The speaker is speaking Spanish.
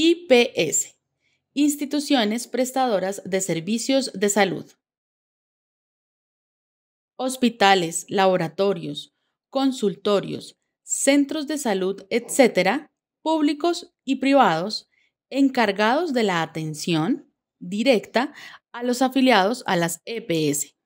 IPS, instituciones prestadoras de servicios de salud. Hospitales, laboratorios, consultorios, centros de salud, etc., públicos y privados, encargados de la atención directa a los afiliados a las EPS.